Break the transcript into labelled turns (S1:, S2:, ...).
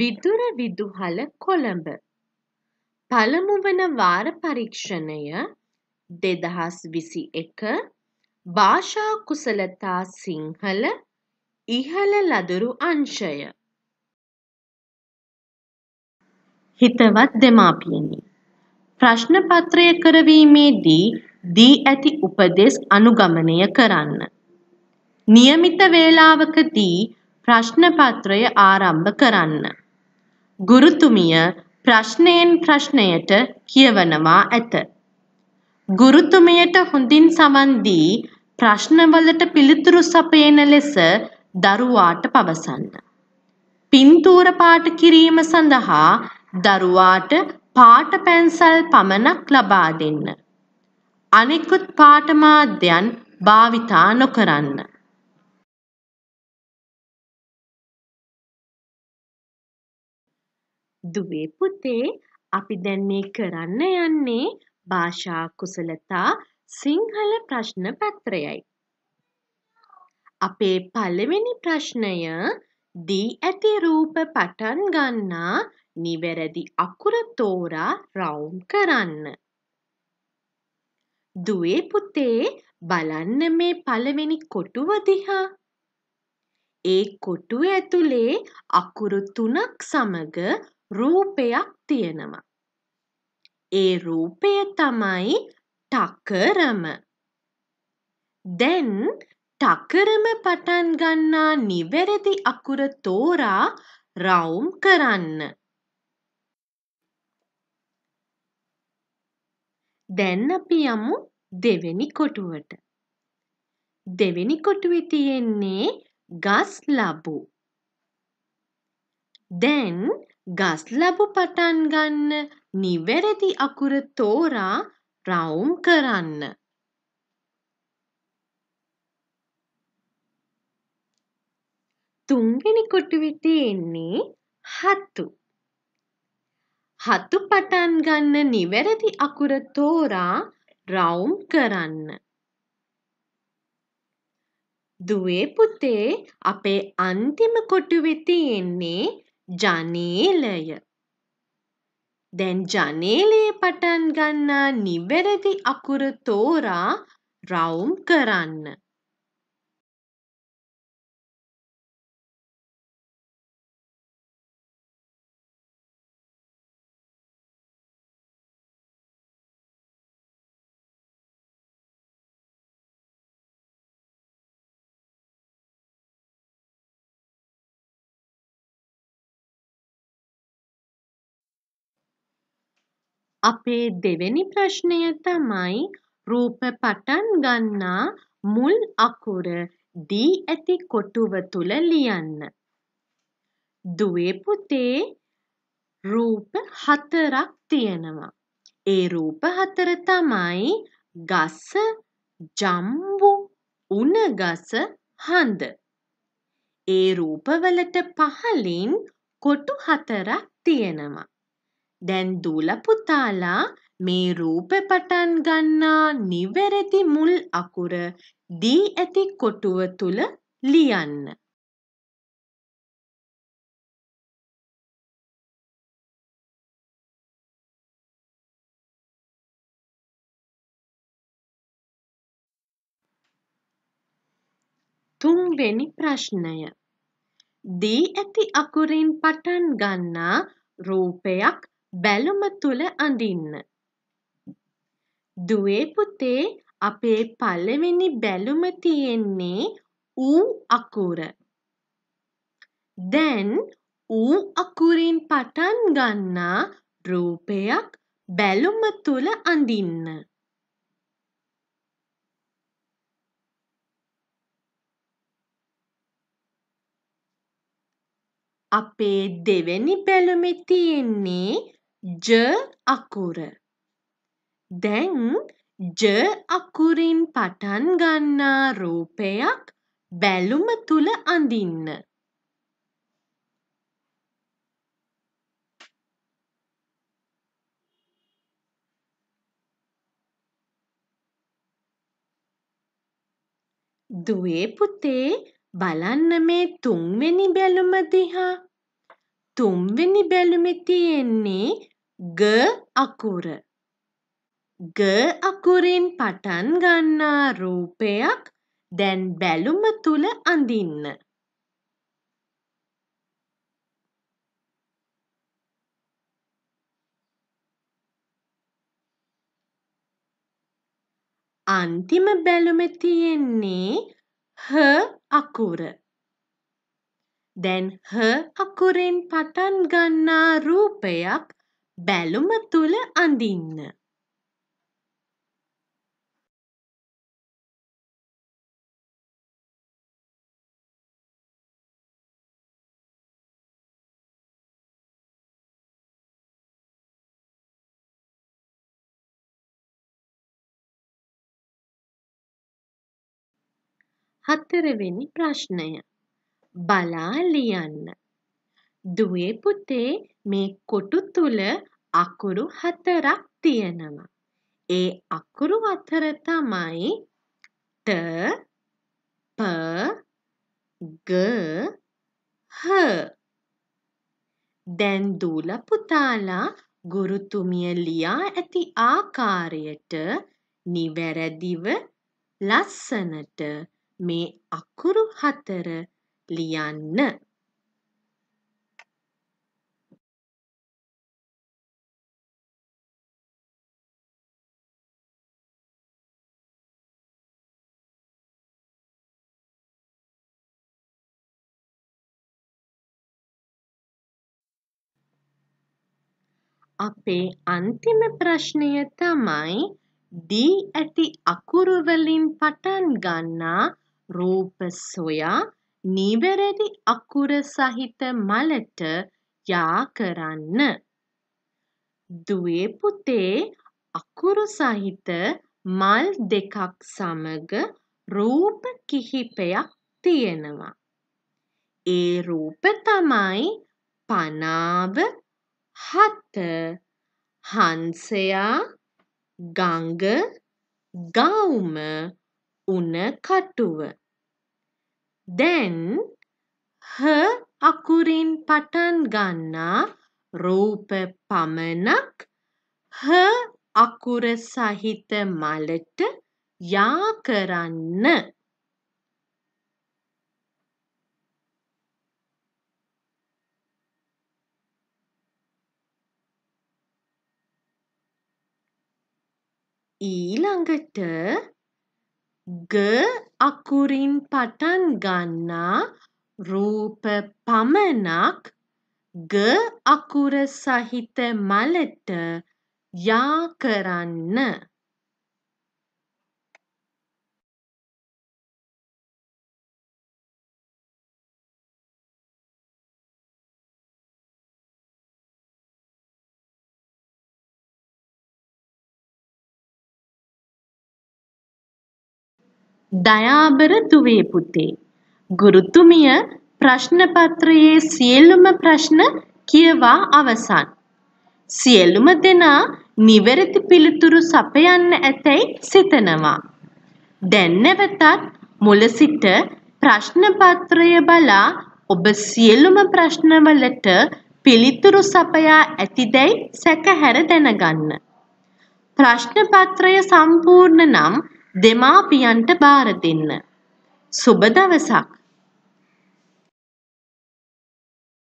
S1: විදුර විදුහල කොළඹ පළමු වන වාර පරීක්ෂණය දෙදහස් විසි එක භාෂා කුසලතා සිංහල ඉහළ ලදරු අංශය හිතවත් දෙමාපියනි ප්‍රශ්නපත්‍රය කරවීමේදී දී ඇති උපදෙස් අනුගමනය කරන්න. નિયમિત වේලාවකදී ප්‍රශ්නපත්‍රය ආරම්භ කරන්න. ගුරුතුමිය ප්‍රශ්නයෙන් ප්‍රශ්නයට කියවනවා ඇත. ගුරුතුමියට හොඳින් සවන් දී ප්‍රශ්නවලට පිළිතුරු සපයන ලෙස දරුවාට පවසන්න. පින්තූර පාට කිරීම සඳහා දරුවාට පාට පැන්සල් පමණක් ලබා දෙන්න. අනෙකුත් පාඨමාධ්‍යයන් භාවිතා නොකරන්න.
S2: දුවේ පුතේ
S1: අපි දැන් මේ කරන්න යන්නේ භාෂා කුසලතා සිංහල ප්‍රශ්න පත්‍රයයි. අපේ පළවෙනි ප්‍රශ්නය දී ඇති රූප පටන් ගන්නා නිවැරදි අකුර තෝරා රවුම් කරන්න. දුවේ පුතේ බලන්න මේ පළවෙනි කොටුව දිහා. ඒ කොටුව ඇතුලේ අකුරු තුනක් සමග රූපයක් තියෙනවා. ඒ රූපය තමයි ටකරම. දැන් ටකරම පටන් ගන්නා නිවැරදි අකුර තෝරා රවුම් කරන්න. දැන් අපි යමු දෙවෙනි කොටුවට. දෙවෙනි කොටුවේ තියෙන්නේ ගස් ලබු. දැන් ගස් ලබු පටන් ගන්න නිවැරදි අකුර තෝරා රවුම් කරන්න. තුන්වෙනි කොටුවිතේ එන්නේ හතු. හතු පටන් ගන්න නිවැරදි අකුර තෝරා රවුම් කරන්න. දුවේ පුතේ අපේ අන්තිම කොටුවේ තියෙන්නේ ජනේලය. දැන් ජනේලේ පටන් ගන්නා නිවැරදි අකුර තෝරා රවුම් කරන්න. අපේ දෙවෙනි ප්‍රශ්නය තමයි රූප පටන් ගන්නා මුල් අකුර දී ඇති කොටුව තුල ලියන්න. දුවේ පුතේ රූප හතරක් තියෙනවා. ඒ රූප හතර තමයි ගස, ජම්බු, උණගස, හඳ. ඒ රූපවලට පහලින් කොටු හතරක් තියෙනවා. දැන් දූල පුතාලා මේ රූපෙ පටන් ගන්නා නිවැරදි මුල් අකුර දී ඇති කොටුව තුල ලියන්න. තුන්වෙනි ප්‍රශ්නය දී ඇති අකුරින් පටන් ගන්නා රූපයක් බැලුම තුළ අඳින්න. දුවේ පුතේ අපේ පළවෙනි බැලුම තියෙන්නේ ඌ අකුර. දැන් ඌ අකුරින් පටන් ගන්නා රූපයක් බැලුම තුළ අඳින්න. අපේ දෙවැනි බැලුමේ තියෙන්නේ ජ අකුර. දැන් ජ අකුරින් පටන් ගන්නා රූපයක් බැලුම තුළ අඳින්න. දුවේ පුතේ බලන්න මේ තුන්වෙනි බැලුම දිහා. තුන්වෙනි බැලුමෙ තියෙන්නේ ග අකුර ග අකුරින් පටන් ගන්නා රූපයක් දැන් බැලුම තුළ අඳින්න. අන්තිම බැලුම තියෙන්නේ හ අකුර. දැන් හ අකුරෙන් පටන් ගන්නා රූපයක් බැලුම තුළ අඳින්න. හතරවෙනි ප්‍රශ්නය බලා ලියන්න දුවේ පුතේ මේ කොටු තුල අකුරු හතරක් තියෙනවා. ඒ අකුරු අතර තමයි ට ප ග හ. දැන් දූල පුතාලා ගුරුතුමිය ලියා ඇති ආකාරයට නිවැරදිව ලස්සනට මේ අකුරු හතර ලියන්න. අපේ අන්තිම ප්‍රශ්නය තමයි දී ඇති අකුරු වලින් පටන් ගන්නා රූප සොයා නිවැරදි අකුර සහිත මලට යා කරන්න. දුවේ පුතේ අකුරු සහිත මල් දෙකක් සමග රූප කිහිපයක් තියෙනවා. ඒ රූප තමයි පනාව හත හන්සයා ගඟ ගවුම උණ කටුව. දැන් හ අකුරින් පටන් ගන්නා රූප පමණක් හ අකුර සහිත මලට යා කරන්න. ඊළඟට "ග" අකුරින් පටන් ගන්නා රූප පමණක් "ග" අකුර සහිත මලට යා කරන්න. දයාබර දුවේ පුතේ ගුරුතුමිය ප්‍රශ්න පත්‍රයේ සියලුම ප්‍රශ්න කියවා අවසන්. සියලුම දෙනා නිවැරදි පිළිතුරු සපයන්න ඇතැයි සිතනවා. දැන් නැවතත් මුල සිට ප්‍රශ්න පත්‍රය බලා ඔබ සියලුම ප්‍රශ්නවලට පිළිතුරු සපයා ඇතිදැයි සැකහැර දැනගන්න. ප්‍රශ්න පත්‍රය සම්පූර්ණ නම් දෙමාපියන්ට බාර දෙන්න. සුබ දවසක්.